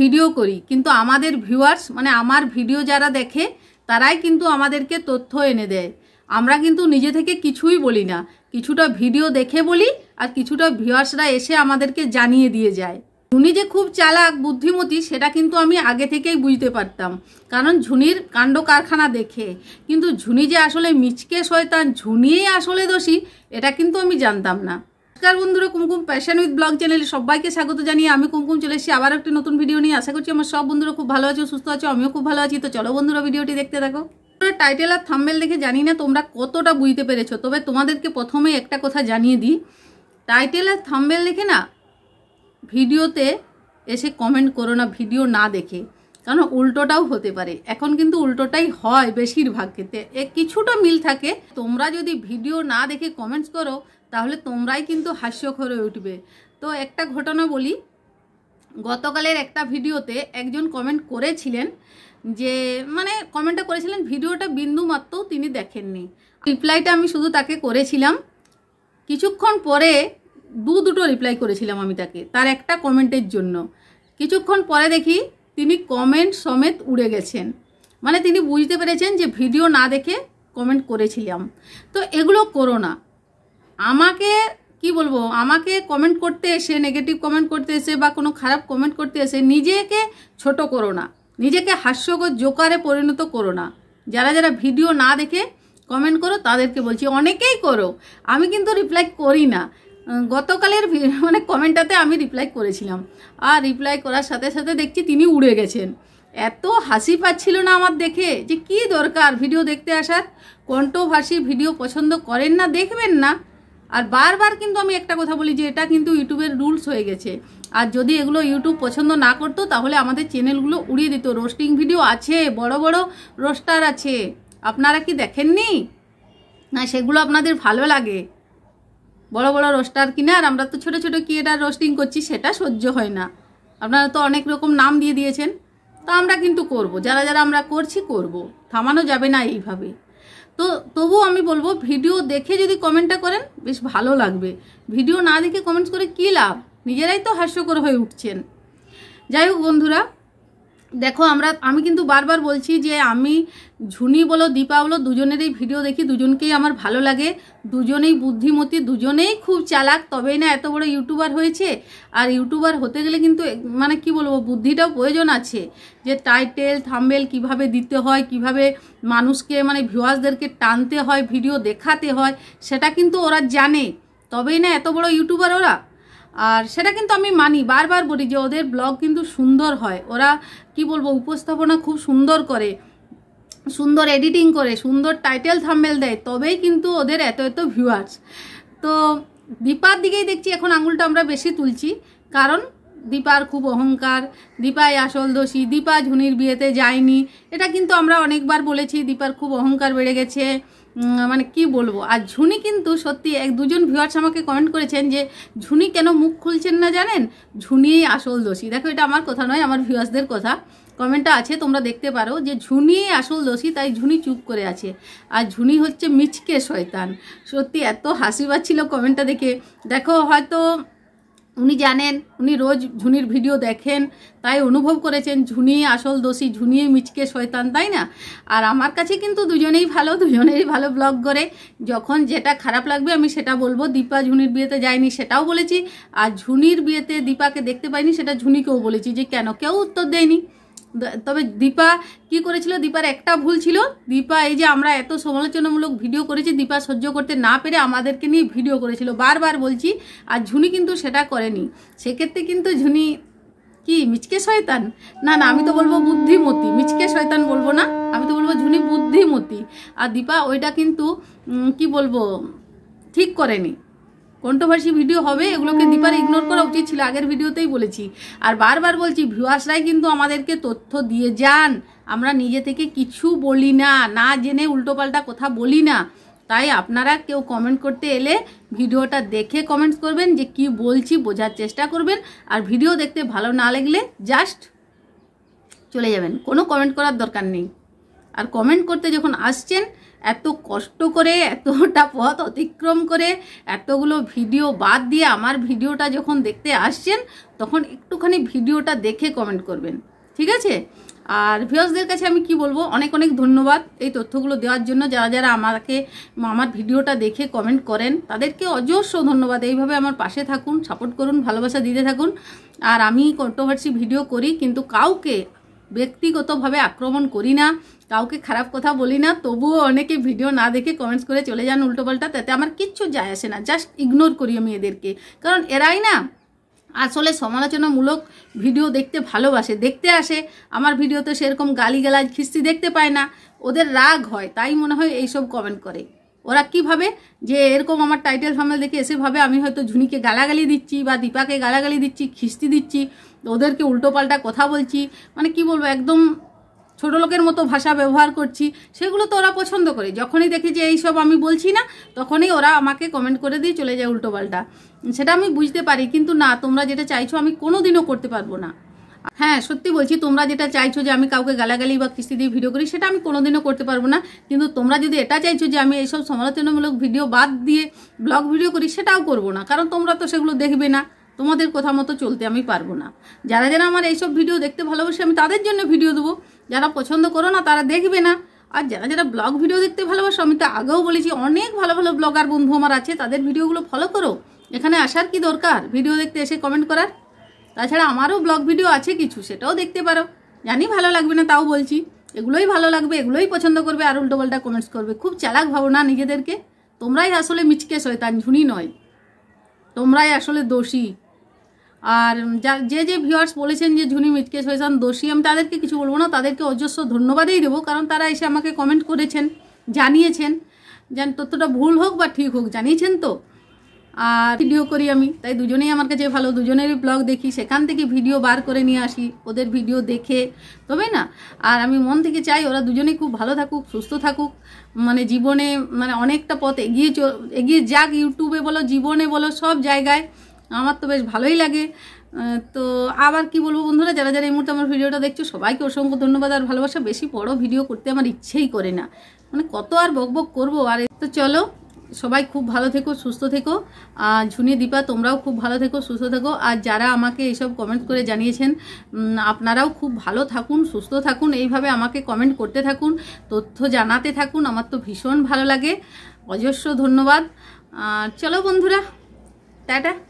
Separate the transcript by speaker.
Speaker 1: video করি কিন্তু আমাদের ভিউয়ার্স মানে আমার ভিডিও যারা দেখে তারাই কিন্তু আমাদেরকে তথ্য এনে দেয় আমরা কিন্তু নিজে থেকে কিছুই বলি না কিছুটা ভিডিও দেখে বলি আর কিছুটা ভিউয়ার্সরা এসে আমাদেরকে জানিয়ে দিয়ে যায় ঝুনি যে খুব চালাক বুদ্ধিমতী সেটা কিন্তু আমি আগে থেকেই বুঝতে পারতাম কারণ ঝুনির কাণ্ড কারখানা দেখে কিন্তু ঝুনি যে আসলে মিচকে শয়তান ঝুনিয়েই আসলে দোষী এটা কিন্তু আমি জানতাম না নমস্কার বন্ধুরা কুমকুম প্যাশন উইথ ব্লগ চ্যানেলে সবাইকে স্বাগত জানিয়ে আমি কুমকুম চলে এসেছি আবার একটি নতুন ভিডিও নিয়ে আশা করছি আমার সব বন্ধুরা খুব ভালো আছো সুস্থ আছো আমিও খুব ভালো আছি তো চলো বন্ধুরা ভিডিওটি দেখতে থাকো টাইটেল আর থাম্বেল দেখে জানি না তোমরা কতটা বুঝতে পেরেছো তবে তোমাদেরকে প্রথমে একটা কথা জানিয়ে দিই টাইটেল আর থাম্বেল দেখে না ভিডিওতে এসে কমেন্ট করো না ভিডিও না দেখে জানো উল্টোটাও হতে পারে এখন কিন্তু উল্টোটাই হয় বেশিরভাগ ক্ষেত্রে এ কিছুটা মিল থাকে তোমরা যদি ভিডিও না দেখে কমেন্টস করো তাহলে তোমরাই কিন্তু হাস্যখর হয়ে উঠবে তো একটা ঘটনা বলি গতকালের একটা ভিডিওতে একজন কমেন্ট করেছিলেন যে মানে কমেন্টটা করেছিলেন ভিডিওটা বিন্দু মাত্রও তিনি দেখেননি রিপ্লাইটা আমি শুধু তাকে করেছিলাম কিছুক্ষণ পরে দু দুটো রিপ্লাই করেছিলাম আমি তাকে তার একটা কমেন্টের জন্য কিছুক্ষণ পরে দেখি তিনি কমেন্ট সমেত উড়ে গেছেন মানে তিনি বুঝতে পেরেছেন যে ভিডিও না দেখে কমেন্ট করেছিলাম তো এগুলো করো না আমাকে কি বলবো আমাকে কমেন্ট করতে এসে নেগেটিভ কমেন্ট করতে এসে বা কোনো খারাপ কমেন্ট করতে এসে নিজেকে ছোট করো না নিজেকে হাস্যকর জোকারে পরিণত করো না যারা যারা ভিডিও না দেখে কমেন্ট করো তাদেরকে বলছি অনেকেই করো আমি কিন্তু রিপ্লাই করি না গতকালের মানে কমেন্টটাতে আমি রিপ্লাই করেছিলাম আর রিপ্লাই করার সাথে সাথে দেখছি তিনি উড়ে গেছেন এত হাসি পাচ্ছিল না আমার দেখে যে কি দরকার ভিডিও দেখতে আসার কন্ট্রোভার্সি ভিডিও পছন্দ করেন না দেখবেন না আর বারবার কিন্তু আমি একটা কথা বলি যে এটা কিন্তু ইউটিউবের রুলস হয়ে গেছে আর যদি এগুলো ইউটিউব পছন্দ না করতো তাহলে আমাদের চ্যানেলগুলো উড়িয়ে দিত রোস্টিং ভিডিও আছে বড় বড় রোস্টার আছে আপনারা কি দেখেননি না সেগুলো আপনাদের ভালো লাগে বড় বড় রোস্টার কিনে আর আমরা তো ছোট ছোট কিয়েটার রোস্টিং করছি সেটা সহ্য হয় না আপনারা তো অনেক রকম নাম দিয়ে দিয়েছেন তো আমরা কিন্তু করব যারা যারা আমরা করছি করব থামানো যাবে না এইভাবে তো তবু আমি বলবো ভিডিও দেখে যদি কমেন্টটা করেন বেশ ভালো লাগবে ভিডিও না দেখে কমেন্টস করে কী লাভ নিজেরাই তো হাস্যকর হয়ে উঠছেন যাই হোক বন্ধুরা দেখো আমরা আমি কিন্তু বারবার বলছি যে আমি ঝুনি বলো দীপা বলো দুজনেরই ভিডিও দেখি দুজনকেই আমার ভালো লাগে দুজনেই বুদ্ধিমতী দুজনেই খুব চালাক তবেই না এত বড় ইউটিউবার হয়েছে আর ইউটিউবার হতে গেলে কিন্তু মানে কি বলবো বুদ্ধিটাও প্রয়োজন আছে যে টাইটেল থাম্বেল কিভাবে দিতে হয় কিভাবে মানুষকে মানে ভিউয়ার্সদেরকে টানতে হয় ভিডিও দেখাতে হয় সেটা কিন্তু ওরা জানে তবেই না এত বড় ইউটিউবার ওরা আর সেটা কিন্তু আমি মানি বারবার বলি যে ওদের ব্লগ কিন্তু সুন্দর হয় ওরা কি বলবো উপস্থাপনা খুব সুন্দর করে সুন্দর এডিটিং করে সুন্দর টাইটেল থাম্বেল দেয় তবেই কিন্তু ওদের এত এত ভিউয়ার্স তো দীপার দিকেই দেখছি এখন আঙুলটা আমরা বেশি তুলছি কারণ দীপার খুব অহংকার দীপাই আসল দোষী দীপা ঝুনির বিয়েতে যায়নি এটা কিন্তু আমরা অনেকবার বলেছি দীপার খুব অহংকার বেড়ে গেছে মানে কি বলবো আর ঝুনি কিন্তু সত্যি এক দুজন ভিউয়ার্স আমাকে কমেন্ট করেছেন যে ঝুনি কেন মুখ খুলছেন না জানেন ঝুনিই আসল দোষী দেখো এটা আমার কথা নয় আমার ভিউয়ার্সদের কথা কমেন্টটা আছে তোমরা দেখতে পারো যে ঝুনি আসল দোষী তাই ঝুনি চুপ করে আছে আর ঝুনি হচ্ছে মিচকে শয়তান সত্যি এত হাসি পাচ্ছিল কমেন্টটা দেখে দেখো হয়তো উনি জানেন উনি রোজ ঝুনির ভিডিও দেখেন তাই অনুভব করেছেন ঝুনি আসল দোষী ঝুনি মিচকে শয়তান তাই না আর আমার কাছে কিন্তু দুজনেই ভালো দুজনেরই ভালো ব্লগ করে যখন যেটা খারাপ লাগবে আমি সেটা বলবো দীপা ঝুনির বিয়েতে যায়নি সেটাও বলেছি আর ঝুনির বিয়েতে দীপাকে দেখতে পাইনি সেটা ঝুনিকেও বলেছি যে কেন কেউ উত্তর দেয়নি তবে দীপা কি করেছিল দীপার একটা ভুল ছিল দীপা এই যে আমরা এত সমালোচনামূলক ভিডিও করেছি দীপা সহ্য করতে না পেরে আমাদেরকে নিয়ে ভিডিও করেছিল বারবার বলছি আর ঝুনি কিন্তু সেটা করেনি সেক্ষেত্রে কিন্তু ঝুনি কি মিচকে শয়তান না না আমি তো বলবো বুদ্ধিমতী মিচকে শয়তান বলবো না আমি তো বলবো ঝুনি বুদ্ধিমতী আর দীপা ওইটা কিন্তু কি বলবো ঠিক করেনি কন্ট্রোভার্সি ভিডিও হবে এগুলোকে দীপার ইগনোর করা উচিত ছিল আগের ভিডিওতেই বলেছি আর বারবার বলছি ভিউয়ার্সরাই কিন্তু আমাদেরকে তথ্য দিয়ে যান আমরা নিজে থেকে কিছু বলি না না জেনে উল্টোপাল্টা কথা বলি না তাই আপনারা কেউ কমেন্ট করতে এলে ভিডিওটা দেখে কমেন্টস করবেন যে কি বলছি বোঝার চেষ্টা করবেন আর ভিডিও দেখতে ভালো না লাগলে জাস্ট চলে যাবেন কোনো কমেন্ট করার দরকার নেই আর কমেন্ট করতে যখন আসছেন এত কষ্ট করে এতটা পথ অতিক্রম করে এতগুলো ভিডিও বাদ দিয়ে আমার ভিডিওটা যখন দেখতে আসছেন তখন একটুখানি ভিডিওটা দেখে কমেন্ট করবেন ঠিক আছে আর ভিউসদের কাছে আমি কি বলবো অনেক অনেক ধন্যবাদ এই তথ্যগুলো দেওয়ার জন্য যারা যারা আমাকে আমার ভিডিওটা দেখে কমেন্ট করেন তাদেরকে অজস্র ধন্যবাদ এইভাবে আমার পাশে থাকুন সাপোর্ট করুন ভালোবাসা দিতে থাকুন আর আমি কন্ট্রোভার্সি ভিডিও করি কিন্তু কাউকে ব্যক্তিগতভাবে আক্রমণ করি না কাউকে খারাপ কথা বলি না তবুও অনেকে ভিডিও না দেখে কমেন্টস করে চলে যান উল্টোপাল্টা তাতে আমার কিচ্ছু যায় আসে না জাস্ট ইগনোর করি আমি এদেরকে কারণ এরাই না আসলে সমালোচনামূলক ভিডিও দেখতে ভালোবাসে দেখতে আসে আমার ভিডিওতে সেরকম গালিগালাজ খিস্তি দেখতে পায় না ওদের রাগ হয় তাই মনে হয় এইসব কমেন্ট করে ওরা কি ভাবে যে এরকম আমার টাইটেল ফ্যামিলি দেখে এসে ভাবে আমি হয়তো ঝুনিকে গালাগালি দিচ্ছি বা দীপাকে গালাগালি দিচ্ছি খিস্তি দিচ্ছি ওদেরকে উল্টোপাল্টা কথা বলছি মানে কি বলবো একদম ছোট লোকের মতো ভাষা ব্যবহার করছি সেগুলো তো ওরা পছন্দ করে যখনই দেখি যে এইসব আমি বলছি না তখনই ওরা আমাকে কমেন্ট করে দিয়ে চলে যায় উল্টোপাল্টা সেটা আমি বুঝতে পারি কিন্তু না তোমরা যেটা চাইছো আমি কোনো দিনও করতে পারবো না হ্যাঁ সত্যি বলছি তোমরা যেটা চাইছো যে আমি কাউকে গালাগালি বা কিস্তি দিয়ে ভিডিও করি সেটা আমি কোনোদিনও করতে পারবো না কিন্তু তোমরা যদি এটা চাইছো যে আমি এইসব সমালোচনামূলক ভিডিও বাদ দিয়ে ব্লগ ভিডিও করি সেটাও করবো না কারণ তোমরা তো সেগুলো দেখবে না তোমাদের কথা মতো চলতে আমি পারবো না যারা যারা আমার এইসব ভিডিও দেখতে ভালোবাসে আমি তাদের জন্য ভিডিও দেবো যারা পছন্দ করো না তারা দেখবে না আর যারা যারা ব্লগ ভিডিও দেখতে ভালোবাসো আমি তো আগেও বলেছি অনেক ভালো ভালো ব্লগার বন্ধু আমার আছে তাদের ভিডিওগুলো ফলো করো এখানে আসার কি দরকার ভিডিও দেখতে এসে কমেন্ট করার তাছাড়া আমারও ব্লগ ভিডিও আছে কিছু সেটাও দেখতে পারো জানি ভালো লাগবে না তাও বলছি এগুলোই ভালো লাগবে এগুলোই পছন্দ করবে আর উল্টোপাল্টা কমেন্টস করবে খুব চালাক ভাবো না নিজেদেরকে তোমরাই আসলে হয় তার ঝুনি নয় তোমরাই আসলে দোষী আর যা যে যে ভিউয়ার্স বলেছেন যে ঝুনি মিটকে হয়েছেন দোষী আমি তাদেরকে কিছু বলবো না তাদেরকে অজস্র ধন্যবাদই দেবো কারণ তারা এসে আমাকে কমেন্ট করেছেন জানিয়েছেন যেন তথ্যটা ভুল হোক বা ঠিক হোক জানিয়েছেন তো আর ভিডিও করি আমি তাই দুজনেই আমার কাছে ভালো দুজনেরই ব্লগ দেখি সেখান থেকে ভিডিও বার করে নিয়ে আসি ওদের ভিডিও দেখে তবে না আর আমি মন থেকে চাই ওরা দুজনেই খুব ভালো থাকুক সুস্থ থাকুক মানে জীবনে মানে অনেকটা পথ এগিয়ে এগিয়ে যাক ইউটিউবে বলো জীবনে বলো সব জায়গায় আমার তো বেশ ভালোই লাগে তো আবার কি বলবো বন্ধুরা যারা যারা এই মুহূর্তে আমার ভিডিওটা দেখছো সবাইকে অসংখ্য ধন্যবাদ আর ভালোবাসা বেশি বড় ভিডিও করতে আমার ইচ্ছেই করে না মানে কত আর বক বক করবো আর তো চলো সবাই খুব ভালো থেকো সুস্থ থেকো আর ঝুনি দীপা তোমরাও খুব ভালো থেকো সুস্থ থেকো আর যারা আমাকে এইসব কমেন্ট করে জানিয়েছেন আপনারাও খুব ভালো থাকুন সুস্থ থাকুন এইভাবে আমাকে কমেন্ট করতে থাকুন তথ্য জানাতে থাকুন আমার তো ভীষণ ভালো লাগে অজস্র ধন্যবাদ আর চলো বন্ধুরা টাটা